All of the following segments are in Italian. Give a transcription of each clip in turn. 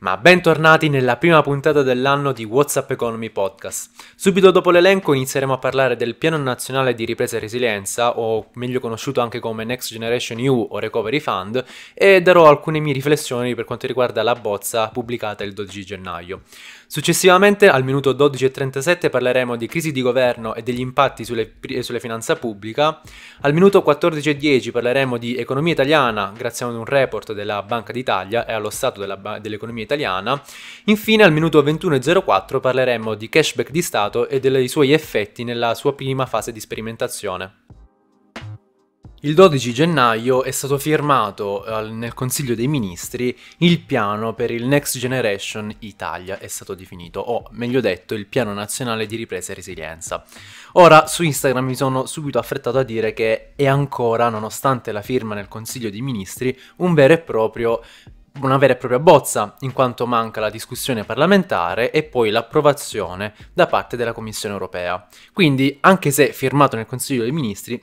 Ma bentornati nella prima puntata dell'anno di WhatsApp Economy Podcast. Subito dopo l'elenco inizieremo a parlare del Piano Nazionale di Ripresa e Resilienza, o meglio conosciuto anche come Next Generation EU o Recovery Fund, e darò alcune mie riflessioni per quanto riguarda la bozza pubblicata il 12 gennaio. Successivamente, al minuto 12.37, parleremo di crisi di governo e degli impatti sulle, sulle finanza pubblica. Al minuto 14.10 parleremo di economia italiana, grazie a un report della Banca d'Italia e allo stato dell'economia italiana. Infine, al minuto 21.04 parleremo di cashback di Stato e dei suoi effetti nella sua prima fase di sperimentazione. Il 12 gennaio è stato firmato eh, nel Consiglio dei Ministri il piano per il Next Generation Italia, è stato definito, o meglio detto, il piano nazionale di ripresa e resilienza. Ora su Instagram mi sono subito affrettato a dire che è ancora, nonostante la firma nel Consiglio dei Ministri, un vero e proprio una vera e propria bozza, in quanto manca la discussione parlamentare e poi l'approvazione da parte della Commissione europea. Quindi, anche se firmato nel Consiglio dei Ministri,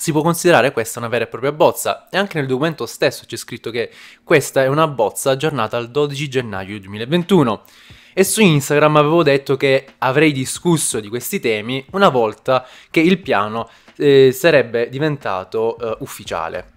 si può considerare questa una vera e propria bozza e anche nel documento stesso c'è scritto che questa è una bozza aggiornata al 12 gennaio 2021 e su Instagram avevo detto che avrei discusso di questi temi una volta che il piano eh, sarebbe diventato eh, ufficiale.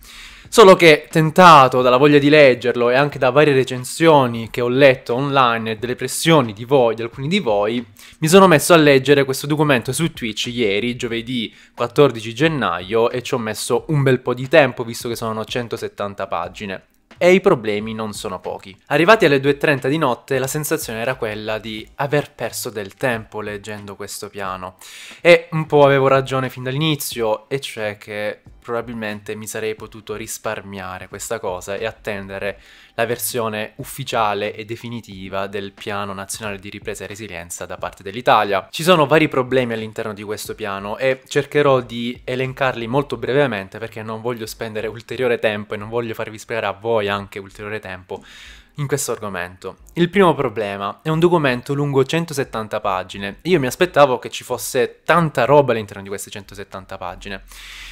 Solo che tentato dalla voglia di leggerlo e anche da varie recensioni che ho letto online e delle pressioni di voi, di alcuni di voi, mi sono messo a leggere questo documento su Twitch ieri, giovedì 14 gennaio, e ci ho messo un bel po' di tempo visto che sono 170 pagine e i problemi non sono pochi. Arrivati alle 2.30 di notte la sensazione era quella di aver perso del tempo leggendo questo piano e un po' avevo ragione fin dall'inizio e cioè che probabilmente mi sarei potuto risparmiare questa cosa e attendere la versione ufficiale e definitiva del piano nazionale di ripresa e resilienza da parte dell'Italia. Ci sono vari problemi all'interno di questo piano e cercherò di elencarli molto brevemente perché non voglio spendere ulteriore tempo e non voglio farvi spiegare a voi anche ulteriore tempo in questo argomento. Il primo problema è un documento lungo 170 pagine. Io mi aspettavo che ci fosse tanta roba all'interno di queste 170 pagine.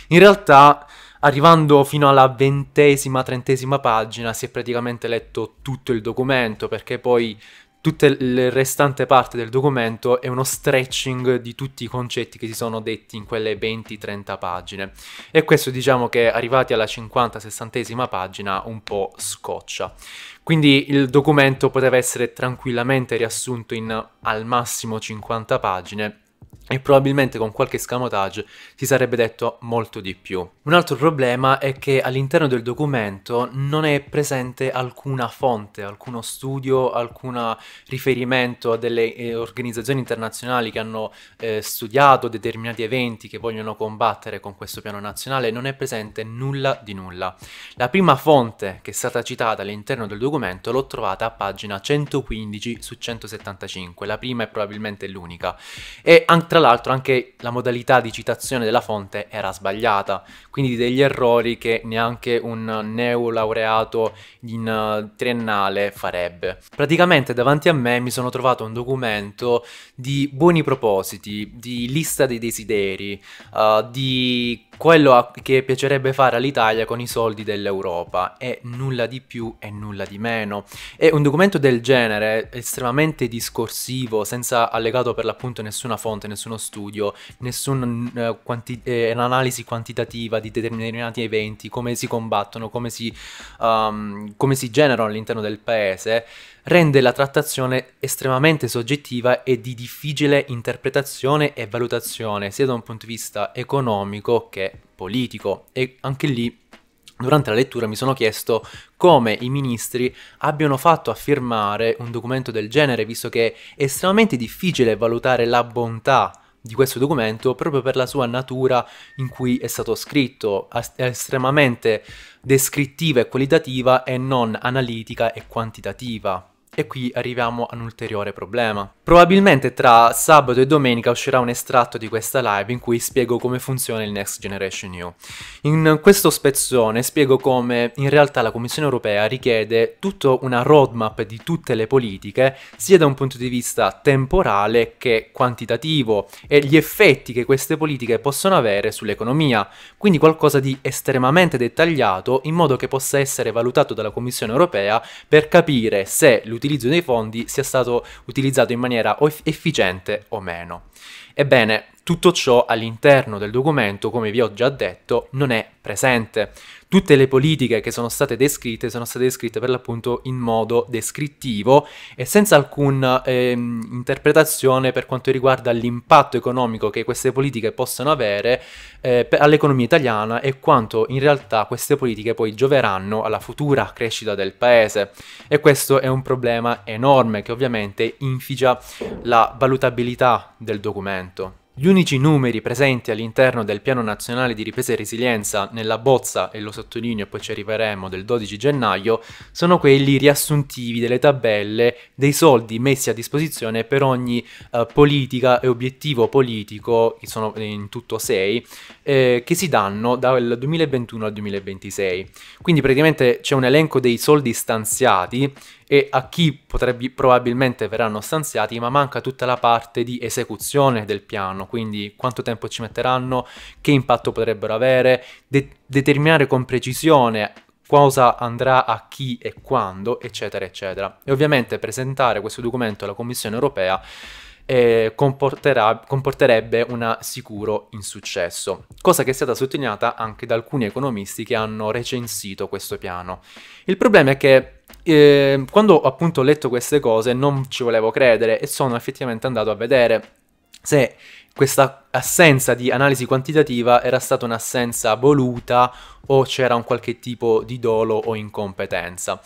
In realtà, arrivando fino alla ventesima, trentesima pagina, si è praticamente letto tutto il documento perché poi Tutta la restante parte del documento è uno stretching di tutti i concetti che si sono detti in quelle 20-30 pagine e questo diciamo che arrivati alla 50-60 esima pagina un po' scoccia. Quindi il documento poteva essere tranquillamente riassunto in al massimo 50 pagine e probabilmente con qualche scamotage si sarebbe detto molto di più. Un altro problema è che all'interno del documento non è presente alcuna fonte, alcuno studio, alcun riferimento a delle eh, organizzazioni internazionali che hanno eh, studiato determinati eventi che vogliono combattere con questo piano nazionale, non è presente nulla di nulla. La prima fonte che è stata citata all'interno del documento l'ho trovata a pagina 115 su 175, la prima è probabilmente l'unica. E anche tra l'altro anche la modalità di citazione della fonte era sbagliata, quindi degli errori che neanche un neolaureato in eh, triennale farebbe. Praticamente davanti a me mi sono trovato un documento di buoni propositi, di lista dei desideri, uh, di quello a- che piacerebbe fare all'Italia con i soldi dell'Europa e nulla di più e nulla di meno. E un documento del genere, estremamente discorsivo, senza allegato per l'appunto nessuna fonte, nessuna nessuno studio, nessuna eh, quanti- eh, analisi quantitativa di determinati eventi, come si combattono, come si, um, come si generano all'interno del paese, rende la trattazione estremamente soggettiva e di difficile interpretazione e valutazione, sia da un punto di vista economico che politico. E anche lì Durante la lettura mi sono chiesto come i ministri abbiano fatto a firmare un documento del genere, visto che è estremamente difficile valutare la bontà di questo documento proprio per la sua natura in cui è stato scritto, è estremamente descrittiva e qualitativa e non analitica e quantitativa. E qui arriviamo ad un ulteriore problema. Probabilmente tra sabato e domenica uscirà un estratto di questa live in cui spiego come funziona il Next Generation EU. In questo spezzone spiego come in realtà la Commissione europea richiede tutta una roadmap di tutte le politiche, sia da un punto di vista temporale che quantitativo, e gli effetti che queste politiche possono avere sull'economia. Quindi qualcosa di estremamente dettagliato in modo che possa essere valutato dalla Commissione europea per capire se l'utilizzo l'utilizzo dei fondi sia stato utilizzato in maniera efficiente o meno. Ebbene, tutto ciò all'interno del documento, come vi ho già detto, non è presente. Tutte le politiche che sono state descritte sono state descritte per l'appunto in modo descrittivo e senza alcuna ehm, interpretazione per quanto riguarda l'impatto economico che queste politiche possono avere eh, all'economia italiana e quanto in realtà queste politiche poi gioveranno alla futura crescita del paese. E questo è un problema enorme che ovviamente inficia la valutabilità del documento. Gli unici numeri presenti all'interno del Piano Nazionale di Ripresa e Resilienza nella bozza, e lo sottolineo e poi ci arriveremo, del 12 gennaio, sono quelli riassuntivi delle tabelle dei soldi messi a disposizione per ogni eh, politica e obiettivo politico, che sono in tutto 6, eh, che si danno dal 2021 al 2026. Quindi praticamente c'è un elenco dei soldi stanziati e a chi potrebbe, probabilmente verranno stanziati, ma manca tutta la parte di esecuzione del piano, quindi quanto tempo ci metteranno, che impatto potrebbero avere, de- determinare con precisione cosa andrà a chi e quando, eccetera, eccetera. E ovviamente presentare questo documento alla Commissione europea eh, comporterebbe un sicuro insuccesso, cosa che è stata sottolineata anche da alcuni economisti che hanno recensito questo piano. Il problema è che Ehm, quando appunto ho letto queste cose non ci volevo credere e sono effettivamente andato a vedere se questa assenza di analisi quantitativa era stata un'assenza voluta o c'era un qualche tipo di dolo o incompetenza.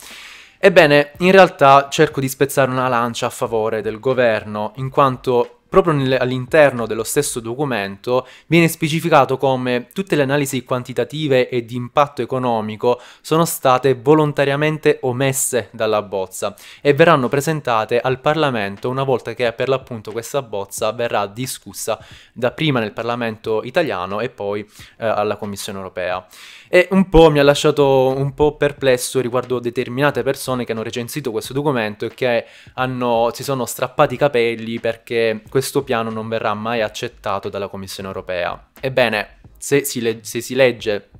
Ebbene, in realtà cerco di spezzare una lancia a favore del governo, in quanto proprio all'interno dello stesso documento viene specificato come tutte le analisi quantitative e di impatto economico sono state volontariamente omesse dalla bozza e verranno presentate al Parlamento una volta che per l'appunto questa bozza verrà discussa dapprima nel Parlamento italiano e poi eh, alla Commissione europea. E un po' mi ha lasciato un po' perplesso riguardo determinate persone che hanno recensito questo documento e che hanno, si sono strappati i capelli perché questo piano non verrà mai accettato dalla Commissione europea. Ebbene, se si, le- se si legge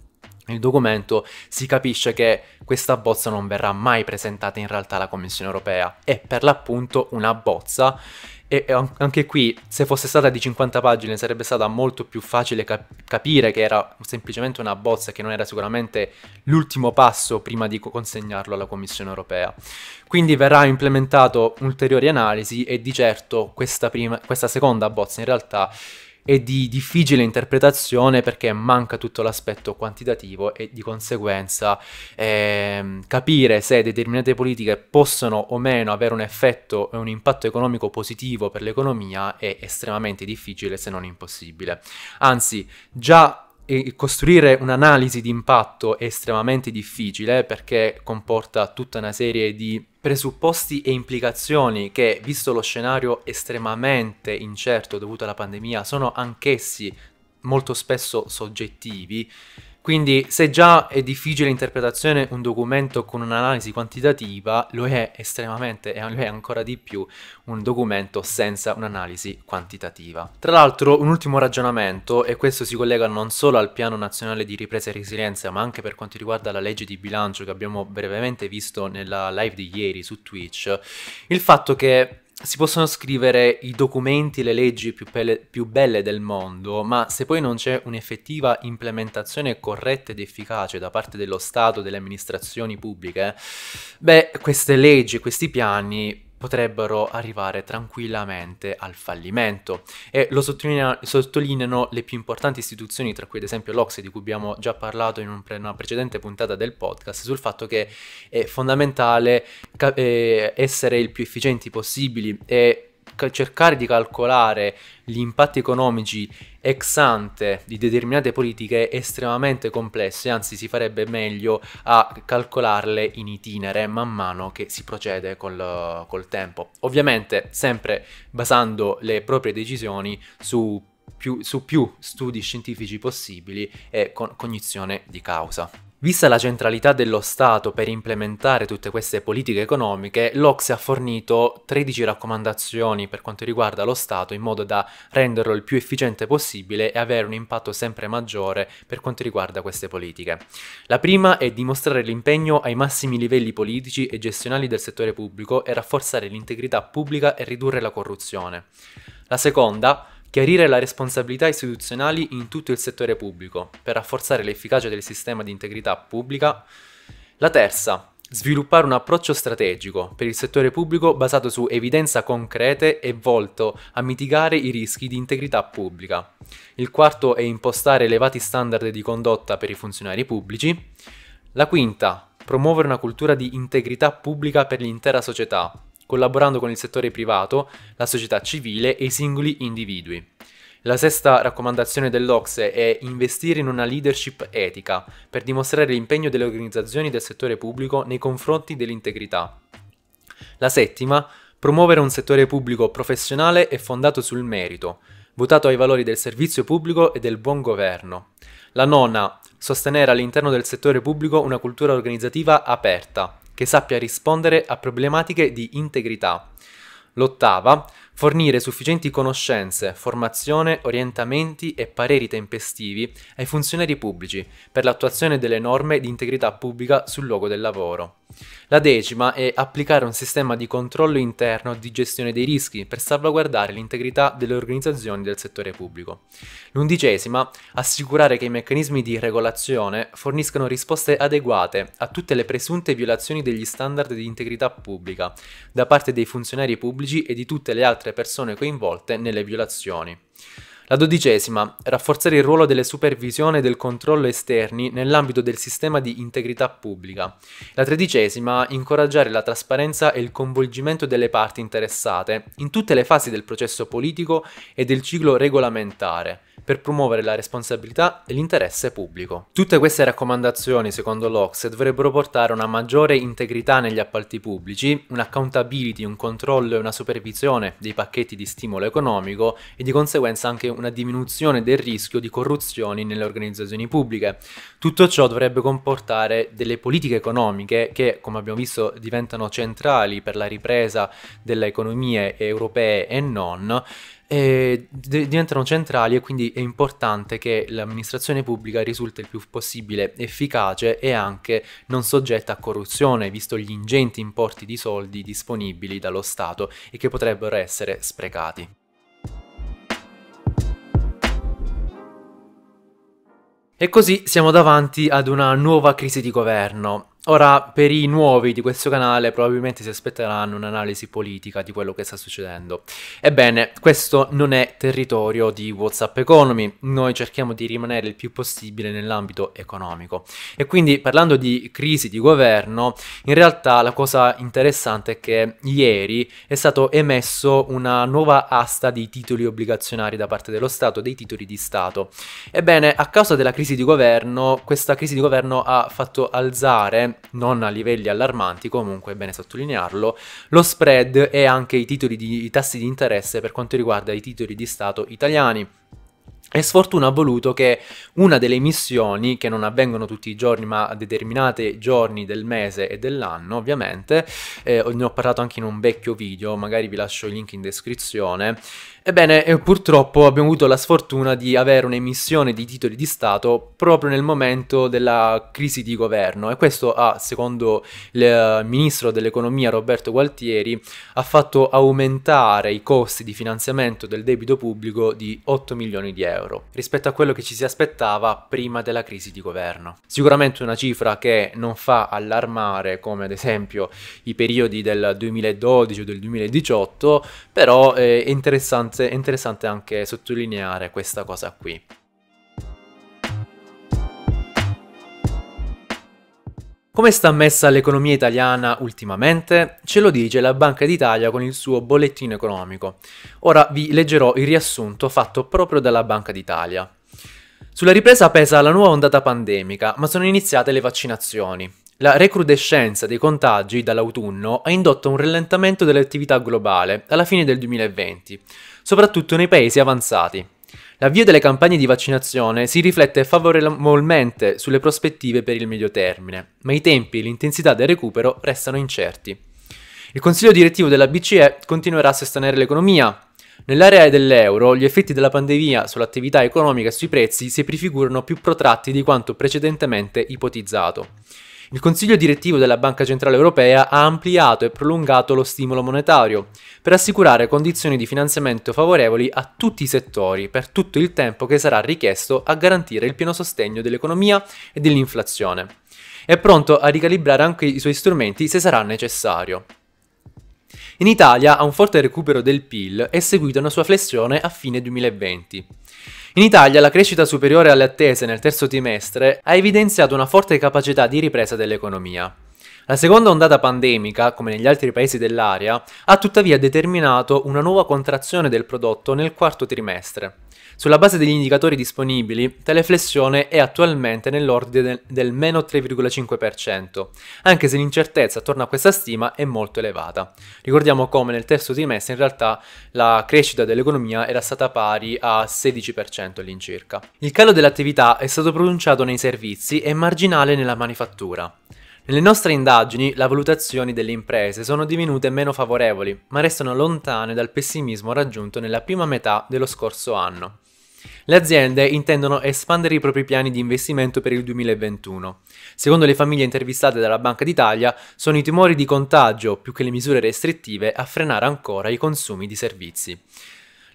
il documento si capisce che questa bozza non verrà mai presentata in realtà alla Commissione europea, è per l'appunto una bozza e, anche qui, se fosse stata di 50 pagine, sarebbe stata molto più facile cap- capire che era semplicemente una bozza, che non era sicuramente l'ultimo passo prima di consegnarlo alla Commissione europea. Quindi verrà implementato ulteriori analisi e di certo questa, prima, questa seconda bozza in realtà e di difficile interpretazione perché manca tutto l'aspetto quantitativo e di conseguenza eh, capire se determinate politiche possono o meno avere un effetto e un impatto economico positivo per l'economia è estremamente difficile se non impossibile. Anzi, già eh, costruire un'analisi di impatto è estremamente difficile perché comporta tutta una serie di presupposti e implicazioni che, visto lo scenario estremamente incerto dovuto alla pandemia, sono anch'essi molto spesso soggettivi, quindi se già è difficile l'interpretazione un documento con un'analisi quantitativa, lo è estremamente e lo è ancora di più un documento senza un'analisi quantitativa. Tra l'altro un ultimo ragionamento, e questo si collega non solo al piano nazionale di ripresa e resilienza, ma anche per quanto riguarda la legge di bilancio che abbiamo brevemente visto nella live di ieri su Twitch, il fatto che si possono scrivere i documenti, le leggi più, pele, più, belle del mondo, ma se poi non c'è un'effettiva implementazione corretta ed efficace da parte dello Stato, delle amministrazioni pubbliche, beh, queste leggi, questi piani potrebbero arrivare tranquillamente al fallimento e lo sottolinea, sottolineano le più importanti istituzioni, tra cui ad esempio l'Ocse di cui abbiamo già parlato in un pre- una precedente puntata del podcast, sul fatto che è fondamentale ca- eh, essere il più efficienti possibili e cercare di calcolare gli impatti economici ex ante di determinate politiche è estremamente complesso e anzi si farebbe meglio a calcolarle in itinere man mano che si procede col, col tempo. Ovviamente sempre basando le proprie decisioni su più, su più studi scientifici possibili e con cognizione di causa. Vista la centralità dello Stato per implementare tutte queste politiche economiche, l'Ocse ha fornito 13 raccomandazioni per quanto riguarda lo Stato in modo da renderlo il più efficiente possibile e avere un impatto sempre maggiore per quanto riguarda queste politiche. La prima è dimostrare l'impegno ai massimi livelli politici e gestionali del settore pubblico e rafforzare l'integrità pubblica e ridurre la corruzione. La seconda è chiarire le responsabilità istituzionali in tutto il settore pubblico per rafforzare l'efficacia del sistema di integrità pubblica. La terza, sviluppare un approccio strategico per il settore pubblico basato su evidenza concrete e volto a mitigare i rischi di integrità pubblica. Il quarto è impostare elevati standard di condotta per i funzionari pubblici. La quinta, promuovere una cultura di integrità pubblica per l'intera società, collaborando con il settore privato, la società civile e i singoli individui. La sesta raccomandazione dell'Ocse è investire in una leadership etica per dimostrare l'impegno delle organizzazioni del settore pubblico nei confronti dell'integrità. La settima, promuovere un settore pubblico professionale e fondato sul merito, votato ai valori del servizio pubblico e del buon governo. La nona, sostenere all'interno del settore pubblico una cultura organizzativa aperta, che sappia rispondere a problematiche di integrità. L'ottava, fornire sufficienti conoscenze, formazione, orientamenti e pareri tempestivi ai funzionari pubblici per l'attuazione delle norme di integrità pubblica sul luogo del lavoro. La decima è applicare un sistema di controllo interno di gestione dei rischi per salvaguardare l'integrità delle organizzazioni del settore pubblico. L'undicesima, assicurare che i meccanismi di regolazione forniscano risposte adeguate a tutte le presunte violazioni degli standard di integrità pubblica da parte dei funzionari pubblici e di tutte le altre altre persone coinvolte nelle violazioni. La dodicesima, rafforzare il ruolo delle supervisioni e del controllo esterni nell'ambito del sistema di integrità pubblica. La tredicesima, incoraggiare la trasparenza e il coinvolgimento delle parti interessate in tutte le fasi del processo politico e del ciclo regolamentare per promuovere la responsabilità e l'interesse pubblico. Tutte queste raccomandazioni, secondo l'Ocse, dovrebbero portare a una maggiore integrità negli appalti pubblici, un'accountability, un controllo e una supervisione dei pacchetti di stimolo economico e di conseguenza anche una diminuzione del rischio di corruzioni nelle organizzazioni pubbliche. Tutto ciò dovrebbe comportare delle politiche economiche che, come abbiamo visto, diventano centrali per la ripresa delle economie europee e non, eh, de- diventano centrali e quindi è importante che l'amministrazione pubblica risulti il più possibile efficace e anche non soggetta a corruzione, visto gli ingenti importi di soldi disponibili dallo Stato e che potrebbero essere sprecati. E così siamo davanti ad una nuova crisi di governo. Ora, per i nuovi di questo canale probabilmente si aspetteranno un'analisi politica di quello che sta succedendo. Ebbene, questo non è territorio di WhatsApp Economy, noi cerchiamo di rimanere il più possibile nell'ambito economico. E quindi parlando di crisi di governo, in realtà la cosa interessante è che ieri è stato emesso una nuova asta di titoli obbligazionari da parte dello Stato, dei titoli di Stato. Ebbene, a causa della crisi di governo, questa crisi di governo ha fatto alzare non a livelli allarmanti, comunque è bene sottolinearlo, lo spread e anche i, di, i tassi di interesse per quanto riguarda i titoli di Stato italiani. E sfortuna ha voluto che una delle missioni, che non avvengono tutti i giorni ma a determinati giorni del mese e dell'anno ovviamente, eh, ne ho parlato anche in un vecchio video, magari vi lascio il link in descrizione, Ebbene, eh, purtroppo abbiamo avuto la sfortuna di avere un'emissione di titoli di Stato proprio nel momento della crisi di governo e questo ha, secondo il eh, ministro dell'economia Roberto Gualtieri, ha fatto aumentare i costi di finanziamento del debito pubblico di 8 milioni di euro rispetto a quello che ci si aspettava prima della crisi di governo. Sicuramente una cifra che non fa allarmare come ad esempio i periodi del 2012 o del 2018, però eh, è interessante interessante, è interessante anche sottolineare questa cosa qui. Come sta messa l'economia italiana ultimamente? Ce lo dice la Banca d'Italia con il suo bollettino economico. Ora vi leggerò il riassunto fatto proprio dalla Banca d'Italia. Sulla ripresa pesa la nuova ondata pandemica, ma sono iniziate le vaccinazioni. La recrudescenza dei contagi dall'autunno ha indotto un rallentamento dell'attività globale alla fine del 2020, soprattutto nei paesi avanzati. L'avvio delle campagne di vaccinazione si riflette favorevolmente sulle prospettive per il medio termine, ma i tempi e l'intensità del recupero restano incerti. Il Consiglio direttivo della BCE continuerà a sostenere l'economia. Nell'area dell'euro gli effetti della pandemia sull'attività economica e sui prezzi si prefigurano più protratti di quanto precedentemente ipotizzato. Il Consiglio direttivo della Banca Centrale Europea ha ampliato e prolungato lo stimolo monetario per assicurare condizioni di finanziamento favorevoli a tutti i settori per tutto il tempo che sarà richiesto a garantire il pieno sostegno dell'economia e dell'inflazione. È pronto a ricalibrare anche i suoi strumenti se sarà necessario. In Italia a un forte recupero del PIL è seguita una sua flessione a fine 2020. In Italia la crescita superiore alle attese nel terzo trimestre ha evidenziato una forte capacità di ripresa dell'economia. La seconda ondata pandemica, come negli altri paesi dell'area, ha tuttavia determinato una nuova contrazione del prodotto nel quarto trimestre. Sulla base degli indicatori disponibili, tale flessione è attualmente nell'ordine del meno 3,5%, anche se l'incertezza attorno a questa stima è molto elevata. Ricordiamo come nel terzo trimestre in realtà la crescita dell'economia era stata pari a 16% all'incirca. Il calo dell'attività è stato pronunciato nei servizi e marginale nella manifattura. Nelle nostre indagini la valutazioni delle imprese sono divenute meno favorevoli, ma restano lontane dal pessimismo raggiunto nella prima metà dello scorso anno. Le aziende intendono espandere i propri piani di investimento per il 2021. Secondo le famiglie intervistate dalla Banca d'Italia, sono i timori di contagio più che le misure restrittive a frenare ancora i consumi di servizi.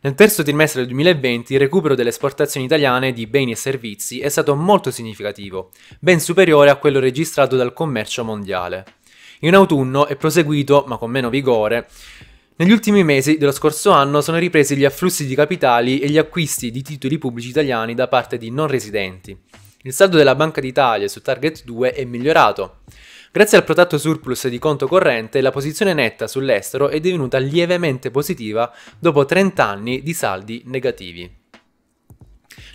Nel terzo trimestre del 2020 il recupero delle esportazioni italiane di beni e servizi è stato molto significativo, ben superiore a quello registrato dal commercio mondiale. In autunno è proseguito, ma con meno vigore, negli ultimi mesi dello scorso anno sono ripresi gli afflussi di capitali e gli acquisti di titoli pubblici italiani da parte di non residenti. Il saldo della Banca d'Italia su Target 2 è migliorato. Grazie al protratto surplus di conto corrente, la posizione netta sull'estero è divenuta lievemente positiva dopo 30 anni di saldi negativi.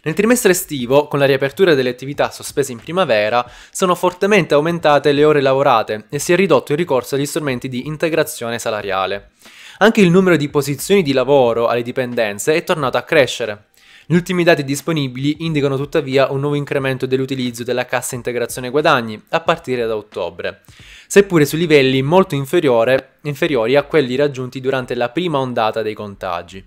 Nel trimestre estivo, con la riapertura delle attività sospese in primavera, sono fortemente aumentate le ore lavorate e si è ridotto il ricorso agli strumenti di integrazione salariale. Anche il numero di posizioni di lavoro alle dipendenze è tornato a crescere. Gli ultimi dati disponibili indicano tuttavia un nuovo incremento dell'utilizzo della cassa integrazione guadagni a partire da ottobre, seppure su livelli molto inferiori a quelli raggiunti durante la prima ondata dei contagi.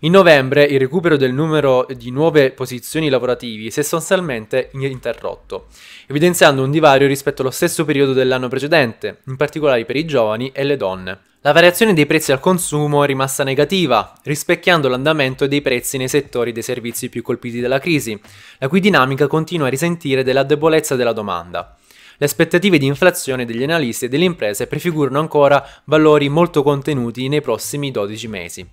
In novembre il recupero del numero di nuove posizioni lavorativi si è sostanzialmente interrotto, evidenziando un divario rispetto allo stesso periodo dell'anno precedente, in particolare per i giovani e le donne. La variazione dei prezzi al consumo è rimasta negativa, rispecchiando l'andamento dei prezzi nei settori dei servizi più colpiti dalla crisi, la cui dinamica continua a risentire della debolezza della domanda. Le aspettative di inflazione degli analisti e delle imprese prefigurano ancora valori molto contenuti nei prossimi 12 mesi.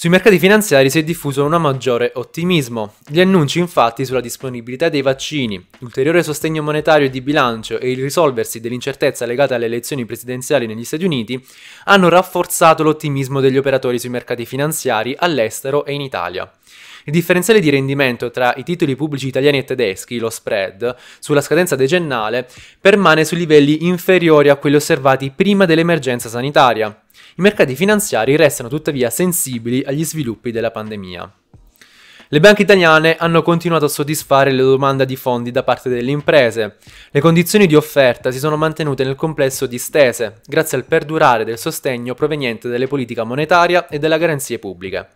Sui mercati finanziari si è diffuso un maggiore ottimismo. Gli annunci infatti sulla disponibilità dei vaccini, l'ulteriore sostegno monetario e di bilancio e il risolversi dell'incertezza legata alle elezioni presidenziali negli Stati Uniti hanno rafforzato l'ottimismo degli operatori sui mercati finanziari all'estero e in Italia. Il differenziale di rendimento tra i titoli pubblici italiani e tedeschi, lo spread, sulla scadenza decennale permane su livelli inferiori a quelli osservati prima dell'emergenza sanitaria, i mercati finanziari restano tuttavia sensibili agli sviluppi della pandemia. Le banche italiane hanno continuato a soddisfare la domanda di fondi da parte delle imprese. Le condizioni di offerta si sono mantenute nel complesso distese, grazie al perdurare del sostegno proveniente dalle politiche monetaria e dalle garanzie pubbliche.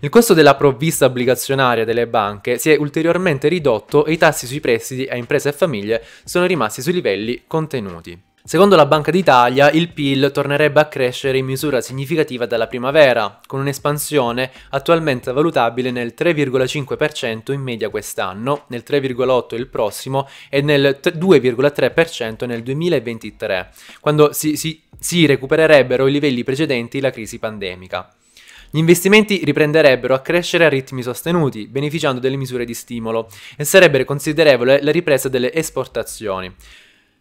Il costo della provvista obbligazionaria delle banche si è ulteriormente ridotto e i tassi sui prestiti a imprese e famiglie sono rimasti su livelli contenuti. Secondo la Banca d'Italia, il PIL tornerebbe a crescere in misura significativa dalla primavera, con un'espansione attualmente valutabile nel 3,5% in media quest'anno, nel 3,8% il prossimo e nel 2,3% nel 2023, quando si, si, si recupererebbero i livelli precedenti la crisi pandemica. Gli investimenti riprenderebbero a crescere a ritmi sostenuti, beneficiando delle misure di stimolo, e sarebbe considerevole la ripresa delle esportazioni.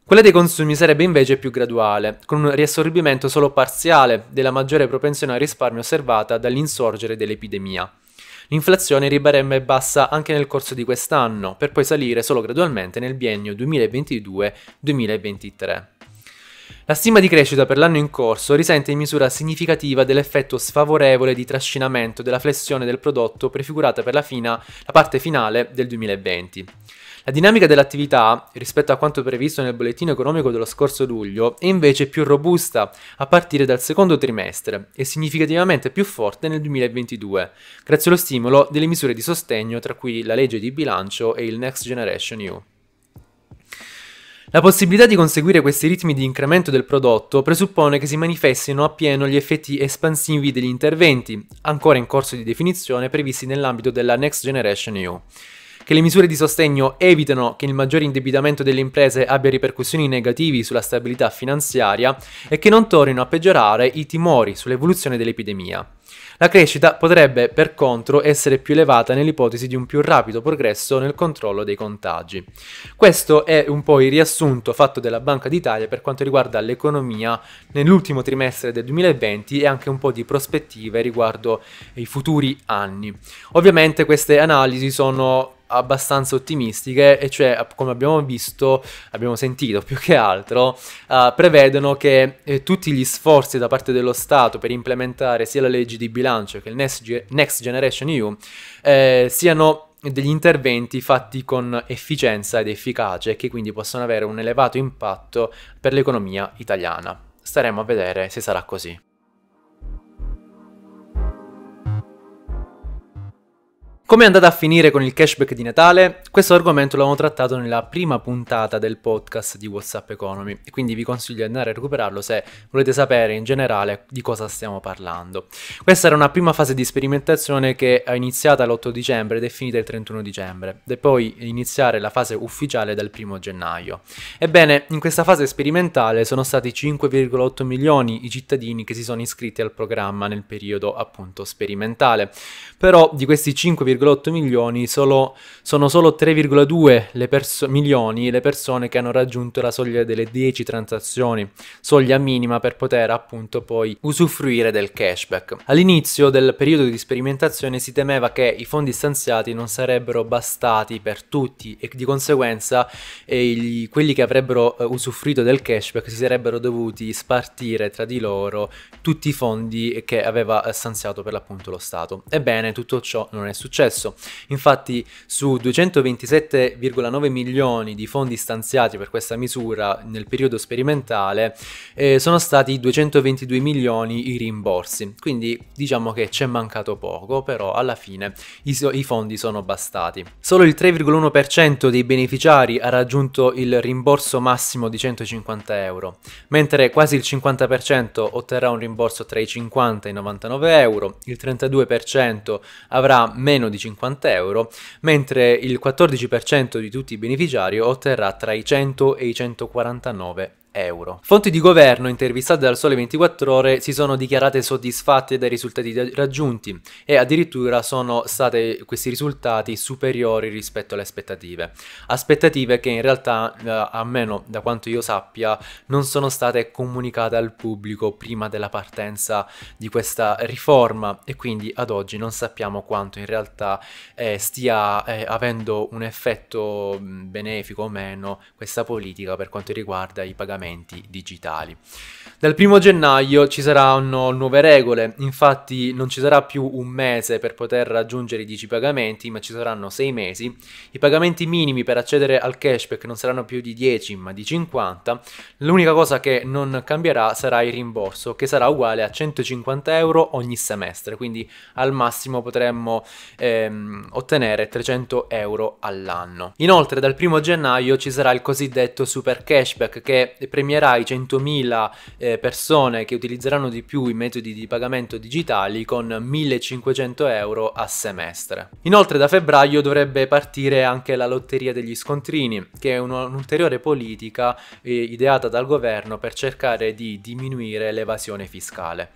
Quella dei consumi sarebbe invece più graduale, con un riassorbimento solo parziale della maggiore propensione al risparmio osservata dall'insorgere dell'epidemia. L'inflazione rimarrebbe bassa anche nel corso di quest'anno, per poi salire solo gradualmente nel biennio 2022-2023. La stima di crescita per l'anno in corso risente in misura significativa dell'effetto sfavorevole di trascinamento della flessione del prodotto prefigurata per la, fina, la parte finale del 2020. La dinamica dell'attività, rispetto a quanto previsto nel bollettino economico dello scorso luglio, è invece più robusta a partire dal secondo trimestre e significativamente più forte nel 2022, grazie allo stimolo delle misure di sostegno tra cui la legge di bilancio e il Next Generation EU. La possibilità di conseguire questi ritmi di incremento del prodotto presuppone che si manifestino appieno gli effetti espansivi degli interventi, ancora in corso di definizione previsti nell'ambito della Next Generation EU che le misure di sostegno evitano che il maggiore indebitamento delle imprese abbia ripercussioni negativi sulla stabilità finanziaria e che non tornino a peggiorare i timori sull'evoluzione dell'epidemia. La crescita potrebbe, per contro, essere più elevata nell'ipotesi di un più rapido progresso nel controllo dei contagi. Questo è un po' il riassunto fatto dalla Banca d'Italia per quanto riguarda l'economia nell'ultimo trimestre del 2020 e anche un po' di prospettive riguardo i futuri anni. Ovviamente queste analisi sono abbastanza ottimistiche e cioè come abbiamo visto, abbiamo sentito più che altro, uh, prevedono che eh, tutti gli sforzi da parte dello Stato per implementare sia la legge di bilancio che il Next, Ge- Next Generation EU eh, siano degli interventi fatti con efficienza ed efficacia e che quindi possono avere un elevato impatto per l'economia italiana. Staremo a vedere se sarà così. Come è andata a finire con il cashback di Natale? Questo argomento l'avevamo trattato nella prima puntata del podcast di WhatsApp Economy, quindi vi consiglio di andare a recuperarlo se volete sapere in generale di cosa stiamo parlando. Questa era una prima fase di sperimentazione che è iniziata l'8 dicembre ed è finita il 31 dicembre, e poi iniziare la fase ufficiale dal 1 gennaio. Ebbene, in questa fase sperimentale sono stati 5,8 milioni i cittadini che si sono iscritti al programma nel periodo appunto sperimentale, però di questi 5,8 3,8 milioni, solo, sono solo 3,2 le perso- milioni le persone che hanno raggiunto la soglia delle 10 transazioni, soglia minima per poter appunto poi usufruire del cashback. All'inizio del periodo di sperimentazione si temeva che i fondi stanziati non sarebbero bastati per tutti e di conseguenza eh, gli, quelli che avrebbero eh, usufruito del cashback si sarebbero dovuti spartire tra di loro tutti i fondi che aveva eh, stanziato per l'appunto lo Stato. Ebbene, tutto ciò non è successo successo. Infatti su 227,9 milioni di fondi stanziati per questa misura nel periodo sperimentale eh, sono stati 222 milioni i rimborsi. Quindi diciamo che c'è mancato poco, però alla fine i, so i fondi sono bastati. Solo il 3,1% dei beneficiari ha raggiunto il rimborso massimo di 150 euro, mentre quasi il 50% otterrà un rimborso tra i 50 e i 99 euro, il 32% avrà meno di di 50 euro, mentre il 14% di tutti i beneficiari otterrà tra i 100 e i 149 euro. Fonti di governo intervistate dal Sole 24 Ore si sono dichiarate soddisfatte dai risultati raggiunti e addirittura sono stati questi risultati superiori rispetto alle aspettative. Aspettative che in realtà, eh, almeno da quanto io sappia, non sono state comunicate al pubblico prima della partenza di questa riforma e quindi ad oggi non sappiamo quanto in realtà eh, stia eh, avendo un effetto mm, benefico o meno questa politica per quanto riguarda i pagamenti pagamenti digitali. Dal primo gennaio ci saranno nuove regole, infatti non ci sarà più un mese per poter raggiungere i 10 pagamenti, ma ci saranno 6 mesi. I pagamenti minimi per accedere al cashback non saranno più di 10 ma di 50. L'unica cosa che non cambierà sarà il rimborso, che sarà uguale a 150 euro ogni semestre, quindi al massimo potremmo ehm, ottenere 300 euro all'anno. Inoltre dal primo gennaio ci sarà il cosiddetto super cashback che premierà i 100.000 eh, persone che utilizzeranno di più i metodi di pagamento digitali con 1.500 euro a semestre. Inoltre da febbraio dovrebbe partire anche la lotteria degli scontrini, che è un'ulteriore politica eh, ideata dal governo per cercare di diminuire l'evasione fiscale.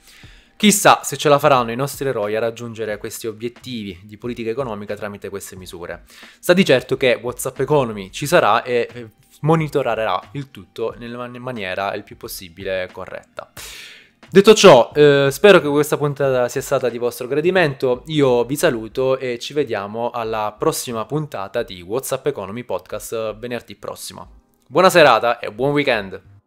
Chissà se ce la faranno i nostri eroi a raggiungere questi obiettivi di politica economica tramite queste misure. Sta di certo che WhatsApp Economy ci sarà e eh, monitorerà il tutto in maniera il più possibile corretta. Detto ciò, eh, spero che questa puntata sia stata di vostro gradimento, io vi saluto e ci vediamo alla prossima puntata di WhatsApp Economy Podcast eh, venerdì prossimo. Buona serata e buon weekend!